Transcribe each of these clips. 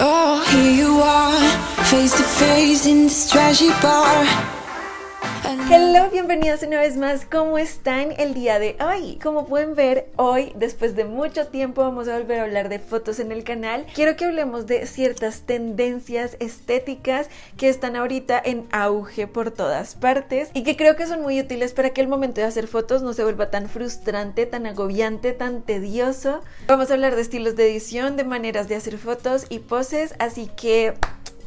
Oh, here you are, face to face in this trashy bar. Hello, bienvenidos una vez más. ¿Cómo están el día de hoy? Como pueden ver, hoy, después de mucho tiempo, vamos a volver a hablar de fotos en el canal. Quiero que hablemos de ciertas tendencias estéticas que están ahorita en auge por todas partes y que creo que son muy útiles para que el momento de hacer fotos no se vuelva tan frustrante, tan agobiante, tan tedioso. Vamos a hablar de estilos de edición, de maneras de hacer fotos y poses, así que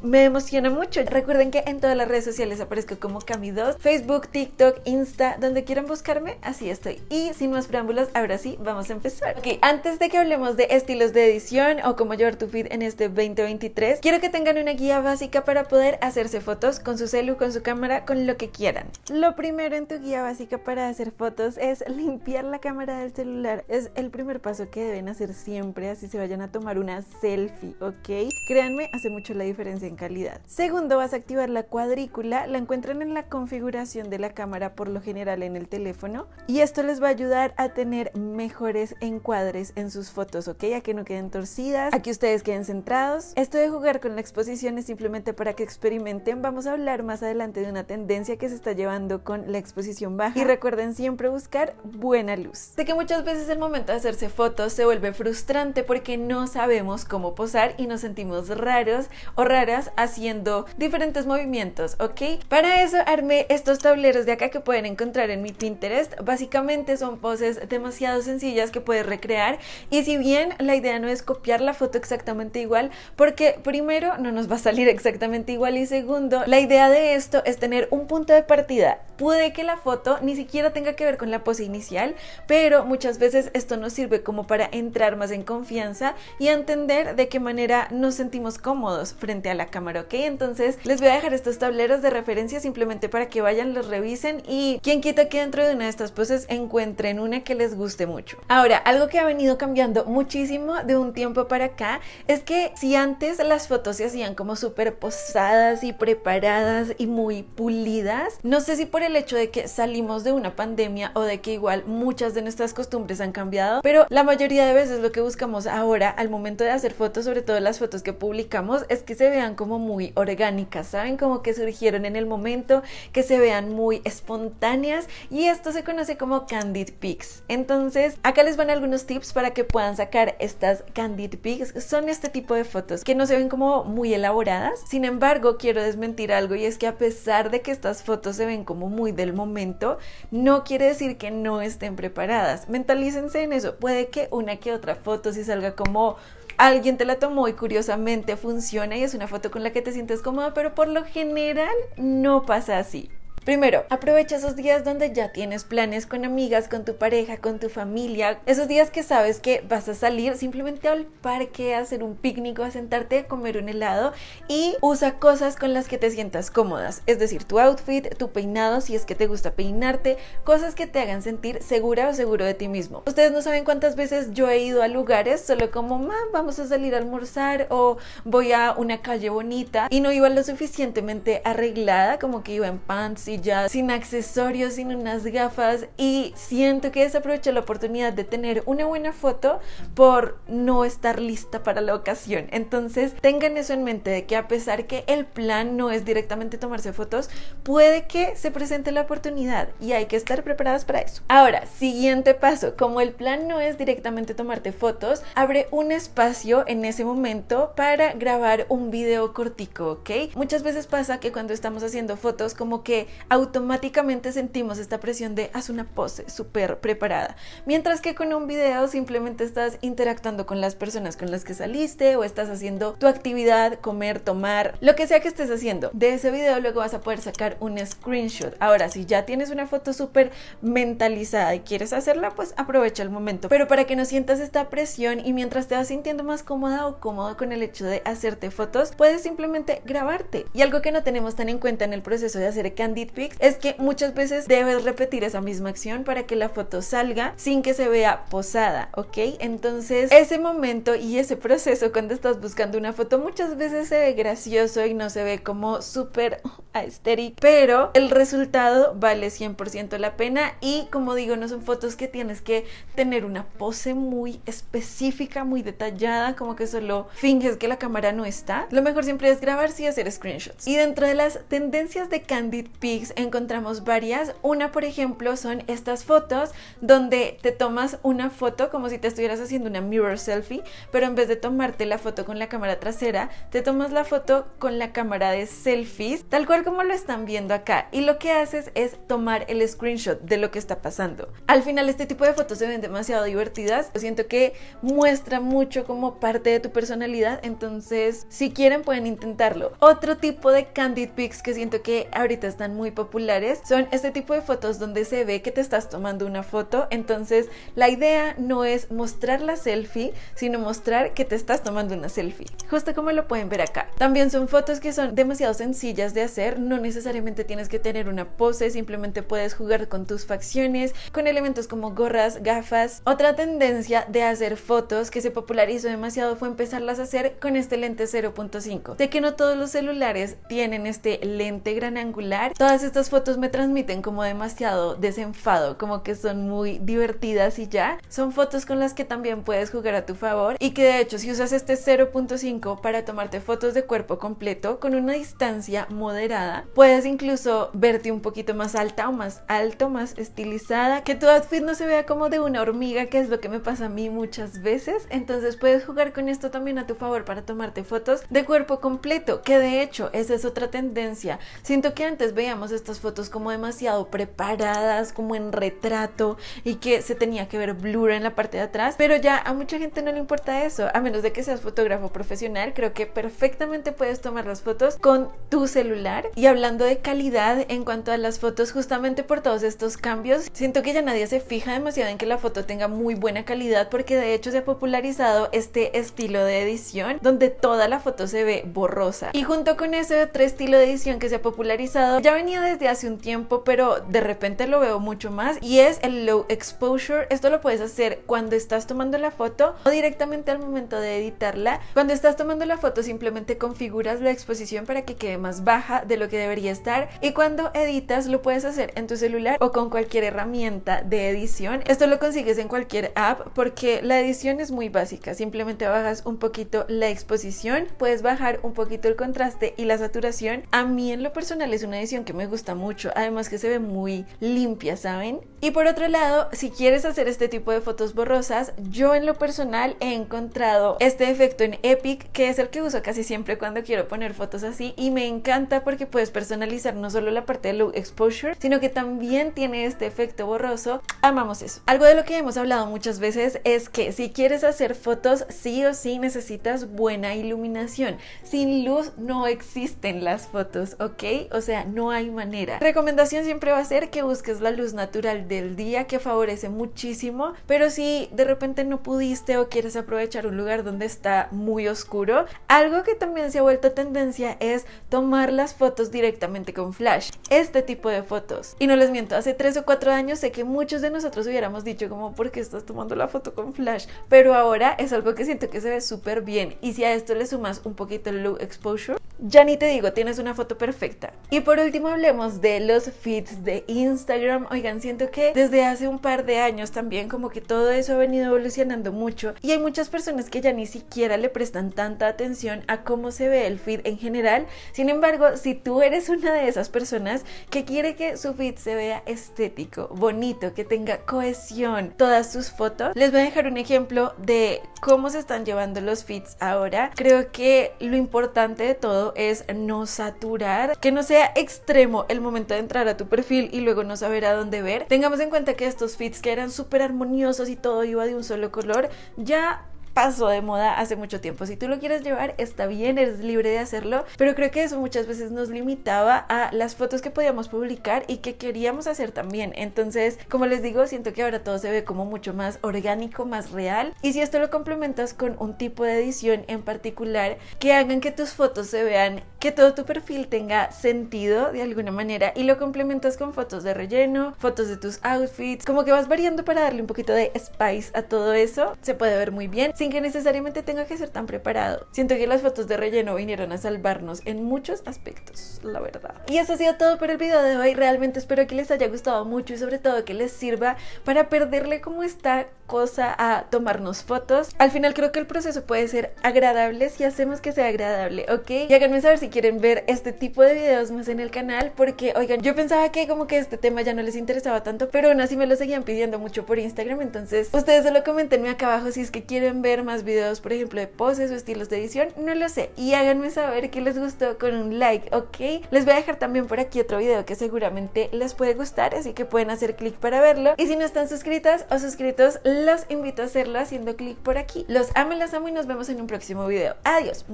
me emociona mucho. Recuerden que en todas las redes sociales aparezco como Cami2, Facebook, TikTok, Insta, donde quieran buscarme, así estoy. Y sin más preámbulos, ahora sí, vamos a empezar. Ok, antes de que hablemos de estilos de edición o cómo llevar tu feed en este 2023, quiero que tengan una guía básica para poder hacerse fotos con su celu, con su cámara, con lo que quieran. Lo primero en tu guía básica para hacer fotos es limpiar la cámara del celular. Es el primer paso que deben hacer siempre, así se vayan a tomar una selfie, ¿ok? Créanme, hace mucho la diferencia en calidad. Segundo, vas a activar la cuadrícula, la encuentran en la configuración de la cámara por lo general en el teléfono y esto les va a ayudar a tener mejores encuadres en sus fotos, ¿ok? A que no queden torcidas, a que ustedes queden centrados. Esto de jugar con la exposición es simplemente para que experimenten. Vamos a hablar más adelante de una tendencia que se está llevando con la exposición baja y recuerden siempre buscar buena luz. Sé que muchas veces el momento de hacerse fotos se vuelve frustrante porque no sabemos cómo posar y nos sentimos raros o raras haciendo diferentes movimientos, ¿ok? Para eso armé estos tableros de acá que pueden encontrar en mi Pinterest. Básicamente son poses demasiado sencillas que puedes recrear y si bien la idea no es copiar la foto exactamente igual, porque primero no nos va a salir exactamente igual y segundo, la idea de esto es tener un punto de partida. Puede que la foto ni siquiera tenga que ver con la pose inicial, pero muchas veces esto nos sirve como para entrar más en confianza y entender de qué manera nos sentimos cómodos frente a la cámara, ¿ok? Entonces les voy a dejar estos tableros de referencia simplemente para que vayan, los revisen y quien quita que dentro de una de estas poses encuentren una que les guste mucho. Ahora, algo que ha venido cambiando muchísimo de un tiempo para acá es que si antes las fotos se hacían como súper posadas y preparadas y muy pulidas, no sé si por el hecho de que salimos de una pandemia o de que igual muchas de nuestras costumbres han cambiado, pero la mayoría de veces lo que buscamos ahora al momento de hacer fotos, sobre todo las fotos que publicamos, es que se vean como muy orgánicas, ¿saben? Como que surgieron en el momento, que se vean muy espontáneas y esto se conoce como candid pics. Entonces, acá les van algunos tips para que puedan sacar estas candid pics. Son este tipo de fotos que no se ven como muy elaboradas. Sin embargo, quiero desmentir algo y es que a pesar de que estas fotos se ven como muy del momento, no quiere decir que no estén preparadas. Mentalícense en eso. Puede que una que otra foto si salga como alguien te la tomó y curiosamente funciona y es una foto con la que te sientes cómoda, pero por lo general no pasa así. Primero, aprovecha esos días donde ya tienes planes con amigas, con tu pareja, con tu familia. Esos días que sabes que vas a salir simplemente al parque, hacer un picnic a sentarte a comer un helado y usa cosas con las que te sientas cómodas. Es decir, tu outfit, tu peinado, si es que te gusta peinarte, cosas que te hagan sentir segura o seguro de ti mismo. Ustedes no saben cuántas veces yo he ido a lugares solo como, mam, vamos a salir a almorzar o voy a una calle bonita y no iba lo suficientemente arreglada, como que iba en pants y ya sin accesorios, sin unas gafas y siento que desaprovecho la oportunidad de tener una buena foto por no estar lista para la ocasión. Entonces tengan eso en mente de que a pesar que el plan no es directamente tomarse fotos, puede que se presente la oportunidad y hay que estar preparadas para eso. Ahora, siguiente paso, como el plan no es directamente tomarte fotos, abre un espacio en ese momento para grabar un video cortico, ¿ok? Muchas veces pasa que cuando estamos haciendo fotos como que automáticamente sentimos esta presión de haz una pose súper preparada. Mientras que con un video simplemente estás interactuando con las personas con las que saliste o estás haciendo tu actividad, comer, tomar, lo que sea que estés haciendo. De ese video luego vas a poder sacar un screenshot. Ahora, si ya tienes una foto súper mentalizada y quieres hacerla, pues aprovecha el momento. Pero para que no sientas esta presión y mientras te vas sintiendo más cómoda o cómodo con el hecho de hacerte fotos, puedes simplemente grabarte. Y algo que no tenemos tan en cuenta en el proceso de hacer candid es que muchas veces debes repetir esa misma acción para que la foto salga sin que se vea posada, ¿ok? Entonces ese momento y ese proceso cuando estás buscando una foto muchas veces se ve gracioso y no se ve como súper aesthetic, pero el resultado vale 100% la pena y como digo, no son fotos que tienes que tener una pose muy específica, muy detallada, como que solo finges que la cámara no está. Lo mejor siempre es grabar y hacer screenshots. Y dentro de las tendencias de Candid Pics encontramos varias. Una, por ejemplo, son estas fotos donde te tomas una foto como si te estuvieras haciendo una mirror selfie, pero en vez de tomarte la foto con la cámara trasera, te tomas la foto con la cámara de selfies, tal cual como lo están viendo acá y lo que haces es tomar el screenshot de lo que está pasando. Al final este tipo de fotos se ven demasiado divertidas, siento que muestra mucho como parte de tu personalidad, entonces si quieren pueden intentarlo. Otro tipo de candid pics que siento que ahorita están muy populares son este tipo de fotos donde se ve que te estás tomando una foto, entonces la idea no es mostrar la selfie, sino mostrar que te estás tomando una selfie, justo como lo pueden ver acá. También son fotos que son demasiado sencillas de hacer, no necesariamente tienes que tener una pose, simplemente puedes jugar con tus facciones, con elementos como gorras, gafas. Otra tendencia de hacer fotos que se popularizó demasiado fue empezarlas a hacer con este lente 0.5. de que no todos los celulares tienen este lente gran angular. Todas estas fotos me transmiten como demasiado desenfado, como que son muy divertidas y ya. Son fotos con las que también puedes jugar a tu favor y que de hecho si usas este 0.5 para tomarte fotos de cuerpo completo con una distancia moderada puedes incluso verte un poquito más alta o más alto, más estilizada, que tu outfit no se vea como de una hormiga, que es lo que me pasa a mí muchas veces. Entonces puedes jugar con esto también a tu favor para tomarte fotos de cuerpo completo, que de hecho esa es otra tendencia. Siento que antes veíamos estas fotos como demasiado preparadas, como en retrato y que se tenía que ver blur en la parte de atrás, pero ya a mucha gente no le importa eso, a menos de que seas fotógrafo profesional, creo que perfectamente puedes tomar las fotos con tu celular y hablando de calidad en cuanto a las fotos, justamente por todos estos cambios, siento que ya nadie se fija demasiado en que la foto tenga muy buena calidad porque de hecho se ha popularizado este estilo de edición donde toda la foto se ve borrosa. Y junto con ese otro estilo de edición que se ha popularizado, ya venía desde hace un tiempo, pero de repente lo veo mucho más y es el low exposure. Esto lo puedes hacer cuando estás tomando la foto o directamente al momento de editarla. Cuando estás tomando la foto simplemente configuras la exposición para que quede más baja de lo que debería estar y cuando editas lo puedes hacer en tu celular o con cualquier herramienta de edición. Esto lo consigues en cualquier app porque la edición es muy básica, simplemente bajas un poquito la exposición, puedes bajar un poquito el contraste y la saturación. A mí en lo personal es una edición que me gusta mucho, además que se ve muy limpia, ¿saben? Y por otro lado, si quieres hacer este tipo de fotos borrosas, yo en lo personal he encontrado este efecto en Epic, que es el que uso casi siempre cuando quiero poner fotos así y me encanta porque puedes personalizar no solo la parte de low exposure, sino que también tiene este efecto borroso. Amamos eso. Algo de lo que hemos hablado muchas veces es que si quieres hacer fotos, sí o sí necesitas buena iluminación. Sin luz no existen las fotos, ¿ok? O sea, no hay manera. Recomendación siempre va a ser que busques la luz natural del día que favorece muchísimo, pero si de repente no pudiste o quieres aprovechar un lugar donde está muy oscuro, algo que también se ha vuelto tendencia es tomar las fotos directamente con flash, este tipo de fotos. Y no les miento, hace tres o cuatro años sé que muchos de nosotros hubiéramos dicho como, porque qué estás tomando la foto con flash? Pero ahora es algo que siento que se ve súper bien y si a esto le sumas un poquito el look exposure, ya ni te digo, tienes una foto perfecta. Y por último hablemos de los feeds de Instagram. Oigan, siento que desde hace un par de años también como que todo eso ha venido evolucionando mucho y hay muchas personas que ya ni siquiera le prestan tanta atención a cómo se ve el feed en general. Sin embargo, si tú eres una de esas personas que quiere que su fit se vea estético, bonito, que tenga cohesión, todas sus fotos, les voy a dejar un ejemplo de cómo se están llevando los feeds ahora. Creo que lo importante de todo es no saturar, que no sea extremo el momento de entrar a tu perfil y luego no saber a dónde ver. Tengamos en cuenta que estos feeds que eran súper armoniosos y todo iba de un solo color, ya pasó de moda hace mucho tiempo. Si tú lo quieres llevar, está bien, eres libre de hacerlo, pero creo que eso muchas veces nos limitaba a las fotos que podíamos publicar y que queríamos hacer también. Entonces, como les digo, siento que ahora todo se ve como mucho más orgánico, más real. Y si esto lo complementas con un tipo de edición en particular que hagan que tus fotos se vean, que todo tu perfil tenga sentido de alguna manera y lo complementas con fotos de relleno, fotos de tus outfits, como que vas variando para darle un poquito de spice a todo eso, se puede ver muy bien que necesariamente tenga que ser tan preparado. Siento que las fotos de relleno vinieron a salvarnos en muchos aspectos, la verdad. Y eso ha sido todo por el video de hoy. Realmente espero que les haya gustado mucho y sobre todo que les sirva para perderle como esta cosa a tomarnos fotos. Al final creo que el proceso puede ser agradable si hacemos que sea agradable, ¿ok? Y háganme saber si quieren ver este tipo de videos más en el canal porque, oigan, yo pensaba que como que este tema ya no les interesaba tanto, pero aún así me lo seguían pidiendo mucho por Instagram, entonces ustedes solo comentenme acá abajo si es que quieren ver más videos, por ejemplo, de poses o estilos de edición, no lo sé. Y háganme saber que les gustó con un like, ¿ok? Les voy a dejar también por aquí otro video que seguramente les puede gustar, así que pueden hacer clic para verlo. Y si no están suscritas o suscritos, los invito a hacerlo haciendo clic por aquí. Los amo, los amo y nos vemos en un próximo video. Adiós.